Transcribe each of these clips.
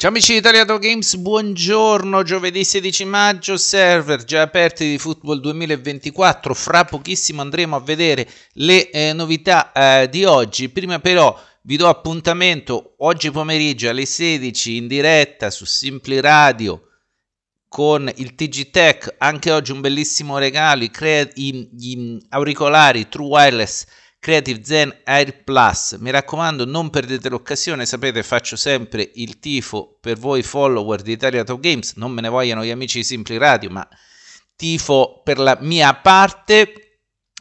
Ciao amici di Italiato Games, buongiorno, giovedì 16 maggio, server già aperti di Football 2024, fra pochissimo andremo a vedere le eh, novità eh, di oggi, prima però vi do appuntamento oggi pomeriggio alle 16 in diretta su Simpli Radio con il TG Tech, anche oggi un bellissimo regalo, i, crea- i, gli auricolari True Wireless Creative Zen Air Plus. Mi raccomando, non perdete l'occasione, sapete faccio sempre il tifo per voi follower di Italia Top Games, non me ne vogliono gli amici di Simpli Radio, ma tifo per la mia parte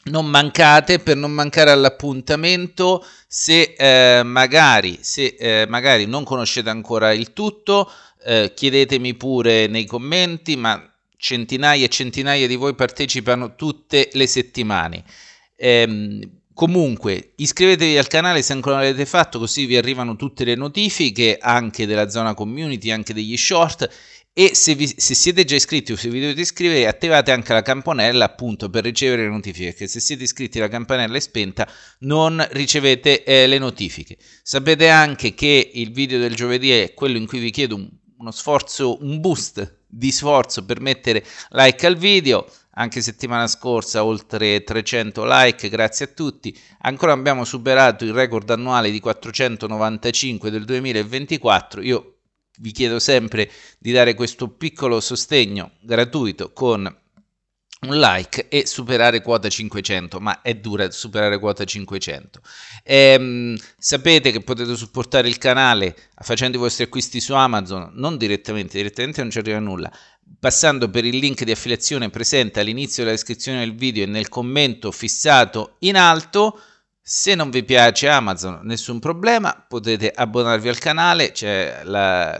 non mancate per non mancare all'appuntamento se, eh, magari, se eh, magari, non conoscete ancora il tutto eh, chiedetemi pure nei commenti ma centinaia e centinaia di voi partecipano tutte le settimane ehm, Comunque iscrivetevi al canale se ancora non l'avete fatto così vi arrivano tutte le notifiche anche della zona community, anche degli short e se, vi, se siete già iscritti o se vi dovete iscrivere attivate anche la campanella appunto per ricevere le notifiche perché se siete iscritti la campanella è spenta non ricevete eh, le notifiche. Sapete anche che il video del giovedì è quello in cui vi chiedo un, uno sforzo, un boost di sforzo per mettere like al video anche settimana scorsa oltre 300 like, grazie a tutti. Ancora abbiamo superato il record annuale di 495 del 2024. Io vi chiedo sempre di dare questo piccolo sostegno gratuito con un like e superare quota 500, ma è dura superare quota 500. Ehm, sapete che potete supportare il canale facendo i vostri acquisti su Amazon, non direttamente, direttamente non ci arriva nulla, passando per il link di affiliazione presente all'inizio della descrizione del video e nel commento fissato in alto. Se non vi piace Amazon, nessun problema, potete abbonarvi al canale, c'è la,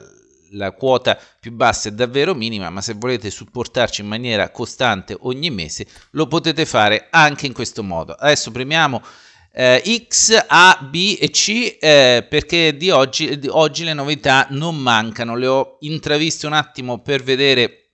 la quota più bassa è davvero minima, ma se volete supportarci in maniera costante ogni mese lo potete fare anche in questo modo. Adesso premiamo eh, X, A, B e C eh, perché di oggi, di oggi le novità non mancano, le ho intraviste un attimo per vedere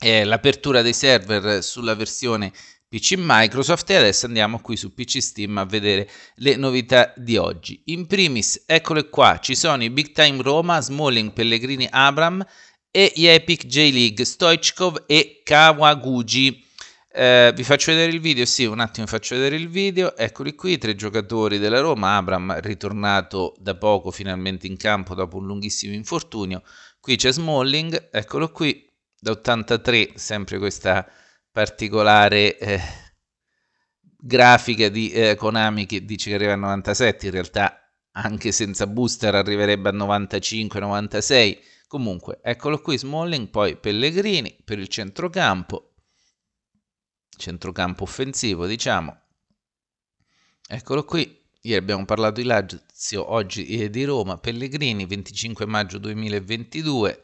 eh, l'apertura dei server sulla versione PC Microsoft e adesso andiamo qui su PC Steam a vedere le novità di oggi. In primis, eccole qua, ci sono i Big Time Roma, Smalling, Pellegrini, Abram e gli Epic J-League, Stoichkov e Kawaguchi. Eh, vi faccio vedere il video, sì, un attimo vi faccio vedere il video. Eccoli qui, tre giocatori della Roma, Abram ritornato da poco finalmente in campo dopo un lunghissimo infortunio. Qui c'è Smalling, eccolo qui, da 83, sempre questa particolare eh, grafica di eh, Konami che dice che arriva a 97, in realtà anche senza booster arriverebbe a 95-96. Comunque, eccolo qui Smalling, poi Pellegrini per il centrocampo, centrocampo offensivo diciamo. Eccolo qui, ieri abbiamo parlato di Lazio, oggi eh, di Roma, Pellegrini 25 maggio 2022,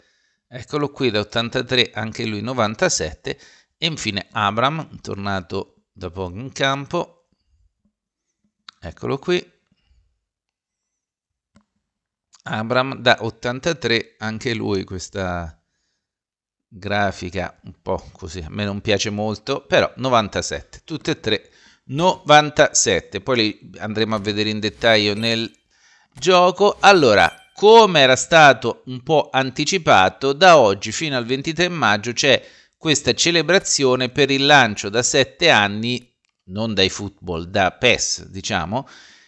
eccolo qui da 83 anche lui 97 e infine Abram, tornato da poco in campo, eccolo qui. Abram da 83, anche lui questa grafica un po' così, a me non piace molto, però 97, tutte e tre 97, poi li andremo a vedere in dettaglio nel gioco. Allora, come era stato un po' anticipato, da oggi fino al 23 maggio c'è questa celebrazione per il lancio da sette anni, non dai football, da PES diciamo,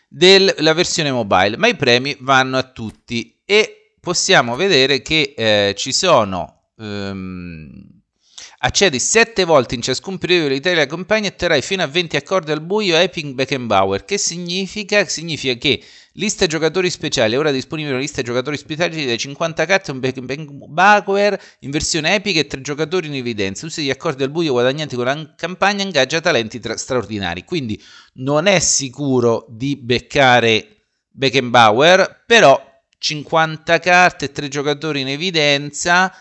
della versione mobile, ma i premi vanno a tutti e possiamo vedere che eh, ci sono ehm, Accedi 7 volte in ciascun periodo di tale campagna e otterrai fino a 20 accordi al buio a Epping Beckenbauer. Che significa? Significa che lista giocatori speciali, ora disponibile una lista giocatori speciali dai 50 carte un Beckenbauer in versione epica e 3 giocatori in evidenza. Usi gli accordi al buio guadagnati con la campagna ingaggia talenti tra- straordinari. Quindi non è sicuro di beccare Beckenbauer, però 50 carte e 3 giocatori in evidenza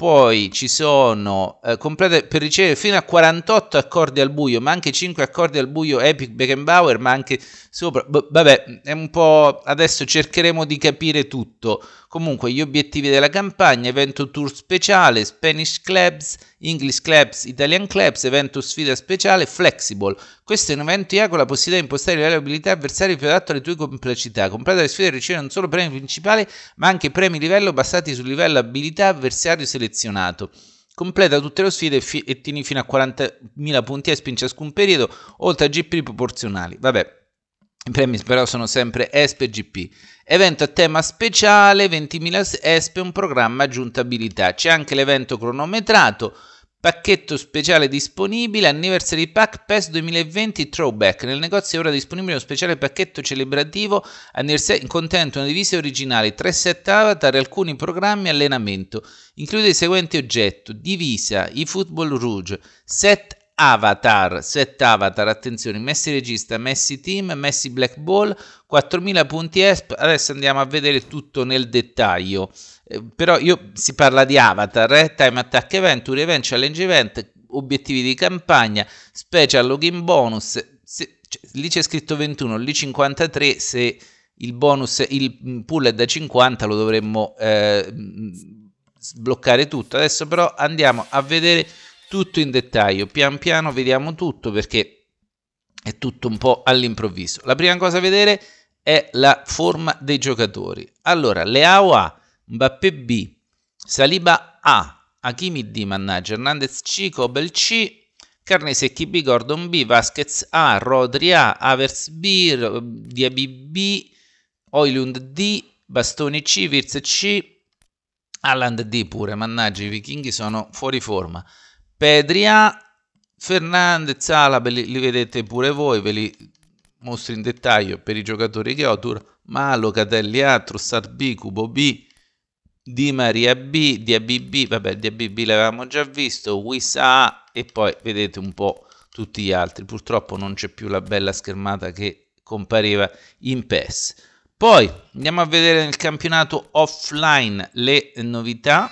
poi ci sono eh, complete, per ricevere fino a 48 accordi al buio, ma anche 5 accordi al buio Epic Beckenbauer, ma anche sopra. B- vabbè, è un po'. Adesso cercheremo di capire tutto. Comunque, gli obiettivi della campagna: evento tour speciale, Spanish Clubs, English Clubs, Italian Clubs, evento sfida speciale, flexible. Questo è un evento IA con la possibilità di impostare le abilità avversari più adatto alle tue complessità. Completa le sfide e riceve non solo premi principali, ma anche premi livello basati sul livello abilità avversario selezionato. Completa tutte le sfide e tieni fino a 40.000 punti ESP in ciascun periodo, oltre a GP proporzionali. Vabbè, i premi però sono sempre ESPE GP. Evento a tema speciale, 20.000 ESPE, un programma aggiuntabilità. C'è anche l'evento cronometrato, pacchetto speciale disponibile, Anniversary Pack PES 2020 Throwback. Nel negozio è ora disponibile uno speciale pacchetto celebrativo contento una divisa originale, 3 set avatar, e alcuni programmi allenamento. Include i seguenti oggetti, divisa, football Rouge, set avatar, set avatar, attenzione, messi regista, messi team, messi black ball, 4000 punti ESP, adesso andiamo a vedere tutto nel dettaglio, eh, però io, si parla di avatar, eh? time attack event, tour event, challenge event, obiettivi di campagna, special login bonus, se, cioè, lì c'è scritto 21, lì 53, se il bonus, il pool è da 50 lo dovremmo eh, sbloccare tutto, adesso però andiamo a vedere tutto in dettaglio, pian piano vediamo tutto perché è tutto un po' all'improvviso. La prima cosa a vedere è la forma dei giocatori. Allora, Leao A, Mbappé B, Saliba A, Hakimi D, mannaggia, Hernandez C, Cobel C, Carnesecchi B, Gordon B, Vasquez A, Rodri A, Avers B, Diaby B, Oilund D, Bastoni C, Virz C, Alland D pure, mannaggia i vichinghi sono fuori forma. Pedria, Fernandez, Alaba, li, li vedete pure voi, ve li mostro in dettaglio per i giocatori che ho, Malo, Catelli A, Trussard B, Cubo B, Di Maria B, Di ABB, vabbè Di ABB l'avevamo già visto, Wisa A e poi vedete un po' tutti gli altri. Purtroppo non c'è più la bella schermata che compariva in PES. Poi andiamo a vedere nel campionato offline le novità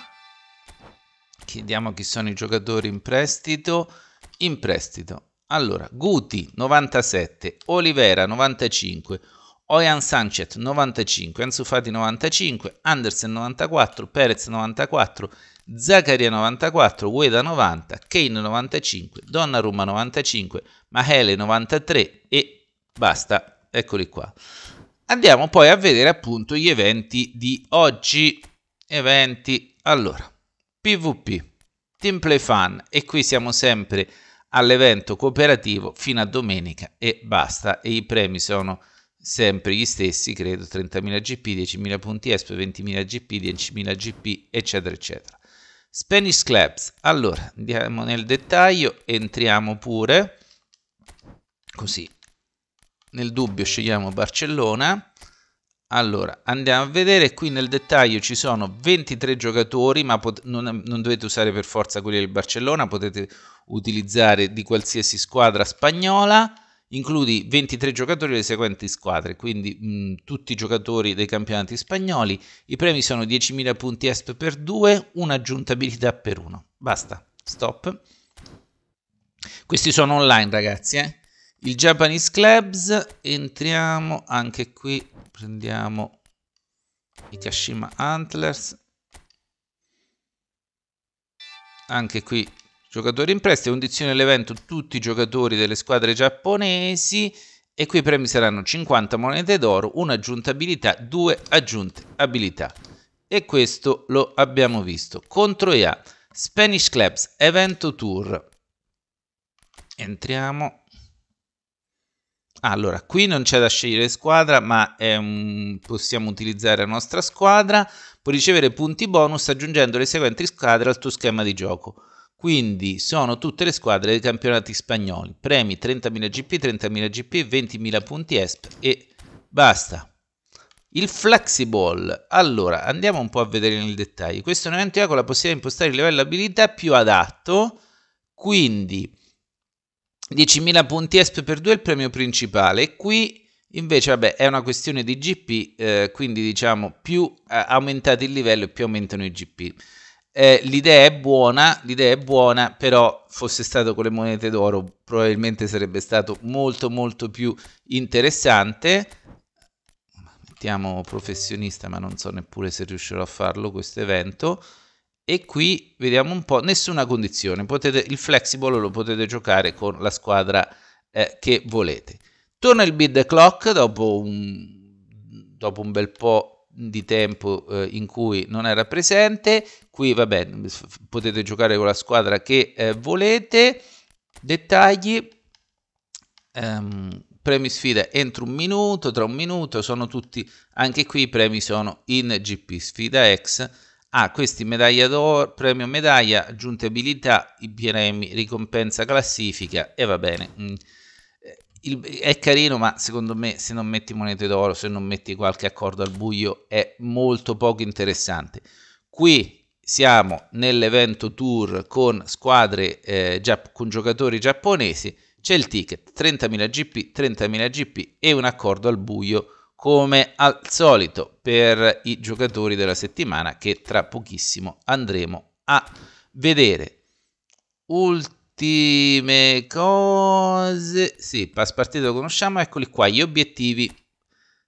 chiediamo chi sono i giocatori in prestito. In prestito. Allora, Guti 97, Olivera 95, Oyan Sanchez 95, Anzufati 95, Andersen 94, Perez 94, Zaccaria 94, Ueda 90, Kane 95, Donnarumma 95, Mahele 93 e basta, eccoli qua. Andiamo poi a vedere appunto gli eventi di oggi. Eventi, allora, PvP, Team Play Fun e qui siamo sempre all'evento cooperativo fino a domenica e basta e i premi sono sempre gli stessi credo 30.000 GP, 10.000 punti ESP, 20.000 GP, 10.000 GP eccetera eccetera Spanish Clubs allora andiamo nel dettaglio entriamo pure così nel dubbio scegliamo Barcellona allora, andiamo a vedere, qui nel dettaglio ci sono 23 giocatori, ma non, non, dovete usare per forza quelli del Barcellona, potete utilizzare di qualsiasi squadra spagnola, includi 23 giocatori delle seguenti squadre, quindi mh, tutti i giocatori dei campionati spagnoli, i premi sono 10.000 punti ESP per 2, un'aggiuntabilità per 1. Basta, stop. Questi sono online ragazzi, eh? il Japanese Clubs, entriamo anche qui, prendiamo i Kashima Antlers, anche qui giocatori in prestito, condizione dell'evento tutti i giocatori delle squadre giapponesi e qui i premi saranno 50 monete d'oro, un'aggiunta abilità, due aggiunte abilità e questo lo abbiamo visto. Contro EA, Spanish Clubs, evento tour, entriamo allora, qui non c'è da scegliere squadra, ma un... possiamo utilizzare la nostra squadra. Puoi ricevere punti bonus aggiungendo le seguenti squadre al tuo schema di gioco. Quindi sono tutte le squadre dei campionati spagnoli. Premi 30.000 GP, 30.000 GP, 20.000 punti ESP e basta. Il Flexible. Allora, andiamo un po' a vedere nel dettaglio. Questo è un evento con la possibilità di impostare il livello abilità più adatto. Quindi 10.000 punti ESP per 2 è il premio principale qui invece vabbè è una questione di GP, eh, quindi diciamo più eh, aumentate il livello più aumentano i GP. Eh, l'idea è buona, l'idea è buona, però fosse stato con le monete d'oro probabilmente sarebbe stato molto molto più interessante. Mettiamo professionista, ma non so neppure se riuscirò a farlo questo evento e qui vediamo un po', nessuna condizione, potete, il flexible lo potete giocare con la squadra eh, che volete. Torna il bid clock dopo un, dopo un, bel po' di tempo eh, in cui non era presente, qui vabbè potete giocare con la squadra che eh, volete, dettagli, ehm, premi sfida entro un minuto, tra un minuto, sono tutti, anche qui i premi sono in GP sfida X, ha ah, questi medaglia d'oro, premio medaglia, aggiuntabilità, i premi, ricompensa classifica e va bene. Mm. Eh, il, è carino, ma secondo me se non metti monete d'oro, se non metti qualche accordo al buio, è molto poco interessante. Qui siamo nell'evento tour con squadre, eh, giap- con giocatori giapponesi, c'è il ticket 30.000 GP, 30.000 GP e un accordo al buio come al solito per i giocatori della settimana che tra pochissimo andremo a vedere. Ultime cose, sì, pass partita lo conosciamo, eccoli qua, gli obiettivi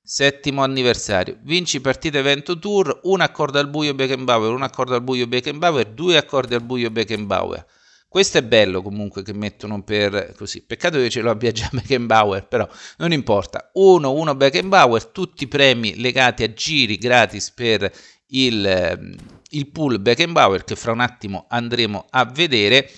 settimo anniversario. Vinci partita evento tour, un accordo al buio Beckenbauer, un accordo al buio Beckenbauer, due accordi al buio Beckenbauer. Questo è bello comunque che mettono per così. Peccato che ce lo abbia già Beckenbauer, però non importa. 1-1 Beckenbauer, tutti i premi legati a giri gratis per il, ehm, il pool Beckenbauer che fra un attimo andremo a vedere.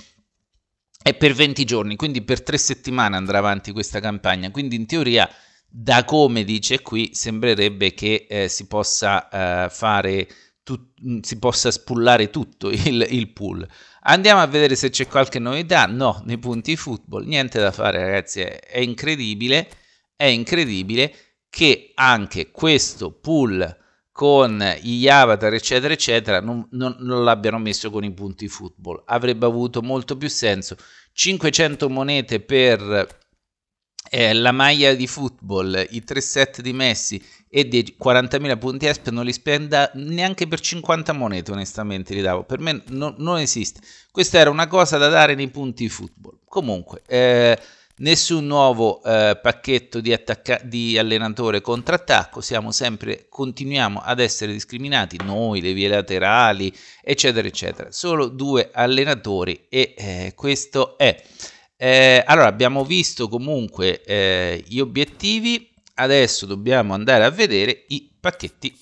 È per 20 giorni, quindi per 3 settimane andrà avanti questa campagna. Quindi in teoria da come dice qui sembrerebbe che eh, si possa eh, fare tut- si possa spullare tutto il, il pool Andiamo a vedere se c'è qualche novità. No, nei punti football, niente da fare ragazzi, è incredibile, è incredibile che anche questo pool con gli avatar eccetera eccetera non, non, non l'abbiano messo con i punti football. Avrebbe avuto molto più senso. 500 monete per eh, la maglia di football, i tre set di Messi e dei 40.000 punti ESP non li spenda neanche per 50 monete, onestamente li davo. Per me no, non esiste. Questa era una cosa da dare nei punti football. Comunque, eh, nessun nuovo eh, pacchetto di, attacca- di allenatore contrattacco, siamo sempre, continuiamo ad essere discriminati, noi, le vie laterali, eccetera, eccetera. Solo due allenatori e eh, questo è... Eh, allora, abbiamo visto comunque eh, gli obiettivi, adesso dobbiamo andare a vedere i pacchetti.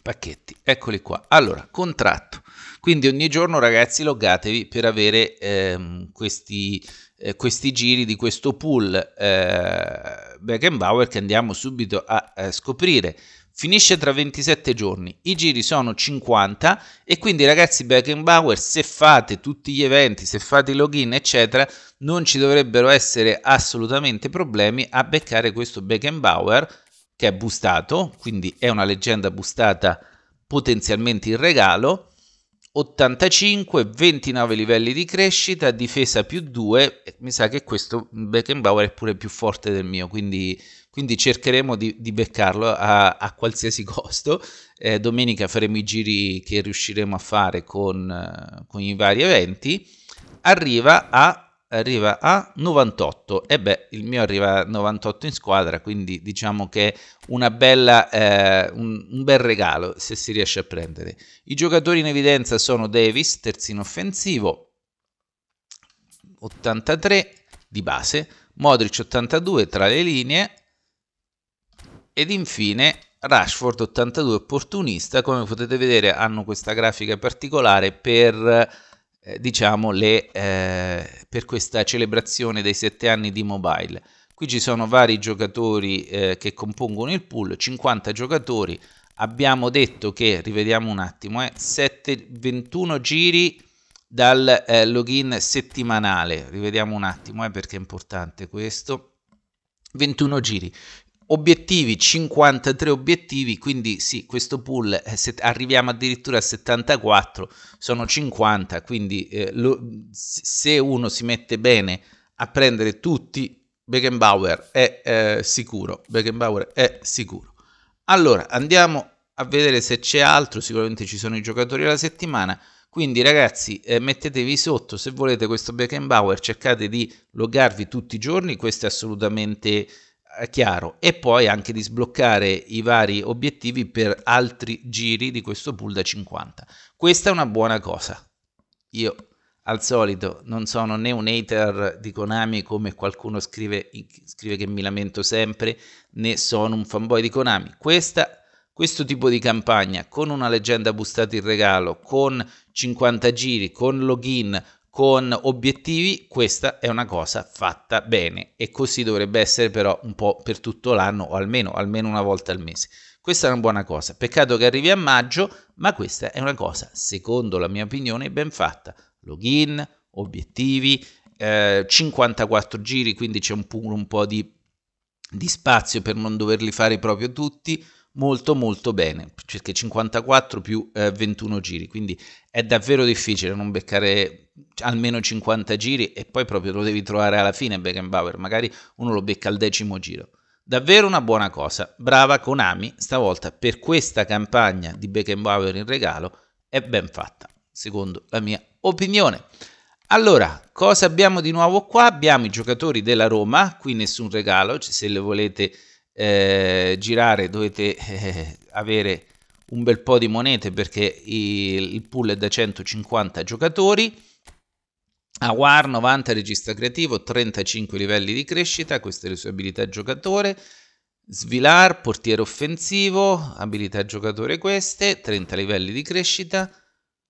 Pacchetti, eccoli qua. Allora, contratto. Quindi ogni giorno ragazzi loggatevi per avere ehm, questi, eh, questi, giri di questo pool eh, Beckenbauer che andiamo subito a, a eh, scoprire finisce tra 27 giorni, i giri sono 50 e quindi ragazzi Beckenbauer se fate tutti gli eventi, se fate i login eccetera, non ci dovrebbero essere assolutamente problemi a beccare questo Beckenbauer che è bustato, quindi è una leggenda bustata potenzialmente in regalo 85, 29 livelli di crescita, difesa più 2, mi sa che questo Beckenbauer è pure più forte del mio, quindi, quindi cercheremo di, di beccarlo a, a, qualsiasi costo. Eh, domenica faremo i giri che riusciremo a fare con, eh, con i vari eventi. Arriva a arriva a 98 e beh il mio arriva a 98 in squadra quindi diciamo che una bella, eh, un, un, bel regalo se si riesce a prendere i giocatori in evidenza sono Davis terzino offensivo 83 di base Modric 82 tra le linee ed infine Rashford 82 opportunista come potete vedere hanno questa grafica particolare per eh, diciamo, le, eh, per questa celebrazione dei sette anni di mobile. Qui ci sono vari giocatori eh, che compongono il pool, 50 giocatori. Abbiamo detto che, rivediamo un attimo, eh, 7, 21 giri dal eh, login settimanale. Rivediamo un attimo eh, perché è importante questo. 21 giri. Obiettivi, 53 obiettivi, quindi sì, questo pool eh, se arriviamo addirittura a 74, sono 50, quindi eh, lo, se uno si mette bene a prendere tutti, Beckenbauer è eh, sicuro, Beckenbauer è sicuro. Allora, andiamo a vedere se c'è altro, sicuramente ci sono i giocatori alla settimana, quindi ragazzi eh, mettetevi sotto, se volete questo Beckenbauer cercate di logarvi tutti i giorni, questo è assolutamente chiaro e poi anche di sbloccare i vari obiettivi per altri giri di questo pool da 50. Questa è una buona cosa. Io al solito non sono né un hater di Konami come qualcuno scrive, scrive che mi lamento sempre, né sono un fanboy di Konami. Questa, questo tipo di campagna con una leggenda bustata in regalo, con 50 giri, con login, con obiettivi, questa è una cosa fatta bene e così dovrebbe essere però un po' per tutto l'anno o almeno, almeno una volta al mese. Questa è una buona cosa, peccato che arrivi a maggio, ma questa è una cosa, secondo la mia opinione, ben fatta. Login, obiettivi, eh, 54 giri, quindi c'è un, un po' di, di spazio per non doverli fare proprio tutti, molto molto bene, circa 54 più eh, 21 giri, quindi è davvero difficile non beccare almeno 50 giri e poi proprio lo devi trovare alla fine Beckenbauer, magari uno lo becca al decimo giro. Davvero una buona cosa, brava Konami, stavolta per questa campagna di Beckenbauer in regalo è ben fatta, secondo la mia opinione. Allora, cosa abbiamo di nuovo qua? Abbiamo i giocatori della Roma, qui nessun regalo, se le volete eh, girare dovete eh, avere un bel po' di monete perché il, il pool è da 150 giocatori. Awar 90 regista creativo, 35 livelli di crescita, queste le sue abilità giocatore. Svilar, portiere offensivo, abilità giocatore queste, 30 livelli di crescita.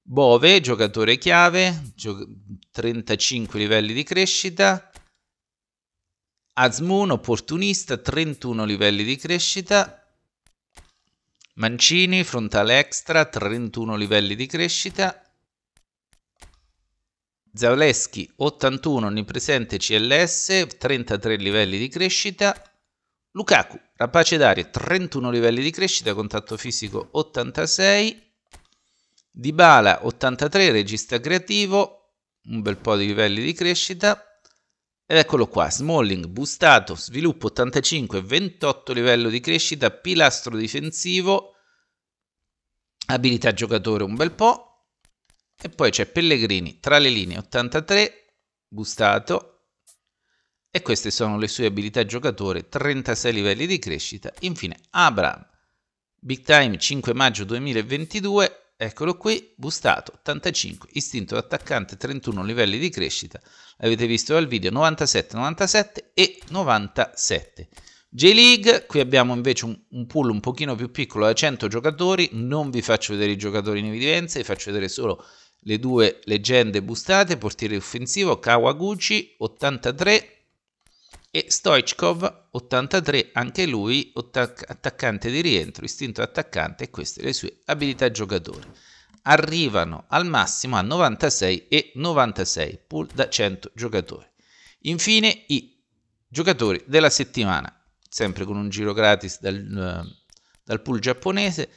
Bove, giocatore chiave, gio 35 livelli di crescita. Azmoun, opportunista, 31 livelli di crescita. Mancini, frontale extra, 31 livelli di crescita. Zaleschi, 81 onnipresente CLS, 33 livelli di crescita. Lukaku, rapace d'aria, 31 livelli di crescita, contatto fisico 86. Dybala, 83, regista creativo, un bel po' di livelli di crescita. Ed eccolo qua, Smalling boostato, sviluppo 85, 28 livello di crescita, pilastro difensivo, abilità giocatore un bel po', e poi c'è Pellegrini tra le linee 83, boostato, e queste sono le sue abilità giocatore, 36 livelli di crescita. Infine Abram, big time 5 maggio 2022, Eccolo qui, bustato 85, istinto attaccante 31 livelli di crescita, l'avete visto dal video 97, 97 e 97. J-League, qui abbiamo invece un, un, pool un pochino più piccolo da 100 giocatori, non vi faccio vedere i giocatori in evidenza, vi faccio vedere solo le due leggende bustate, portiere offensivo Kawaguchi 83, e Stoichkov 83, anche lui attaccante di rientro, istinto attaccante e queste le sue abilità giocatore. Arrivano al massimo a 96 e 96, pool da 100 giocatori. Infine i giocatori della settimana, sempre con un giro gratis dal, eh, dal pool giapponese,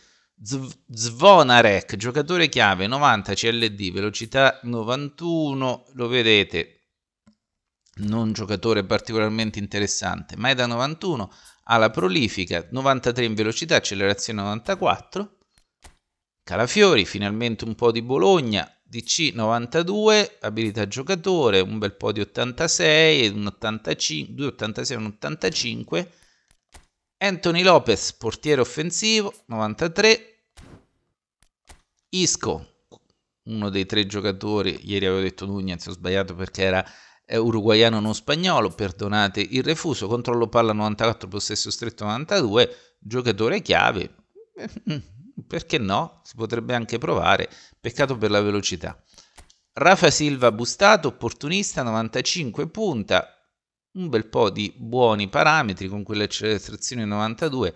Zvonarek, giocatore chiave 90 CLD, velocità 91, lo vedete, non giocatore particolarmente interessante, ma è da 91, alla prolifica, 93 in velocità, accelerazione 94. Calafiori, finalmente un po' di Bologna, DC 92, abilità giocatore, un bel po' di 86, un 85, 2 86, un 85. Anthony Lopez, portiere offensivo, 93. Isco, uno dei tre giocatori, ieri avevo detto Nunez, ho sbagliato perché era uruguaiano non spagnolo, perdonate il refuso, controllo palla 94, possesso stretto 92, giocatore chiave, eh, perché no? Si potrebbe anche provare, peccato per la velocità. Rafa Silva bustato, opportunista, 95 punta, un bel po' di buoni parametri con quell'accelerazione 92,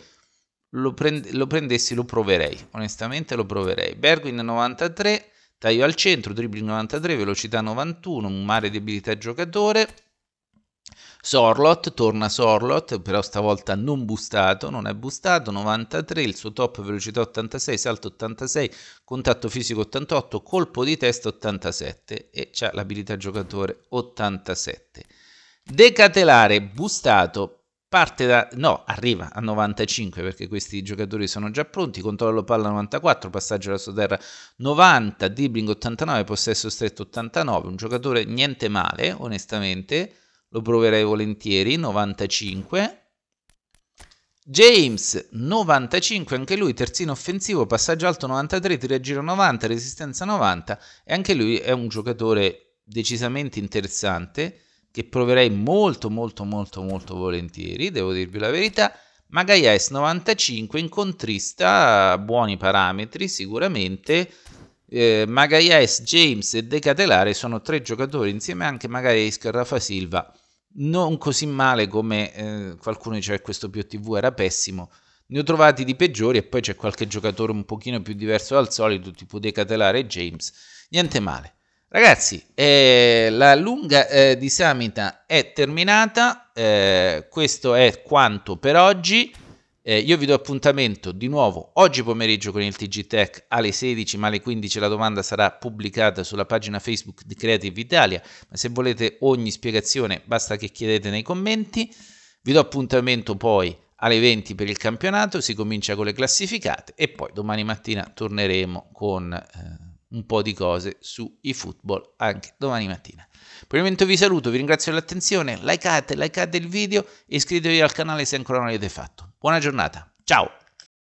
lo, prend- lo prendessi, lo proverei, onestamente lo proverei. Berguin 93, Taglio al centro, dribbling 93, velocità 91, un mare di abilità giocatore. Sorlot, torna Sorlot, però stavolta non bustato, non è bustato, 93, il suo top velocità 86, salto 86, contatto fisico 88, colpo di testa 87 e c'ha l'abilità giocatore 87. Decatelare, bustato, parte da no, arriva a 95 perché questi giocatori sono già pronti, controllo palla 94, passaggio verso terra 90, dribbling 89, possesso stretto 89, un giocatore niente male, onestamente, lo proverei volentieri, 95. James 95, anche lui terzino offensivo, passaggio alto 93, tira giro 90, resistenza 90 e anche lui è un giocatore decisamente interessante che proverei molto molto molto molto volentieri, devo dirvi la verità. Magaia S95 incontrista, buoni parametri sicuramente. Eh, Magaia James e Decatelare sono tre giocatori insieme anche magari a Rafa Silva. Non così male come eh, qualcuno diceva che eh, questo POTV era pessimo. Ne ho trovati di peggiori e poi c'è qualche giocatore un pochino più diverso dal solito, tipo Decatelare e James. Niente male. Ragazzi, eh, la lunga eh, disamina è terminata, eh, questo è quanto per oggi. Eh, io vi do appuntamento di nuovo oggi pomeriggio con il TG Tech alle 16, ma alle 15 la domanda sarà pubblicata sulla pagina Facebook di Creative Italia, ma se volete ogni spiegazione basta che chiedete nei commenti. Vi do appuntamento poi alle 20 per il campionato, si comincia con le classificate e poi domani mattina torneremo con... Eh, un po' di cose su eFootball anche domani mattina. Per il momento vi saluto, vi ringrazio dell'attenzione, likeate, likeate il video e iscrivetevi al canale se ancora non l'avete fatto. Buona giornata, ciao!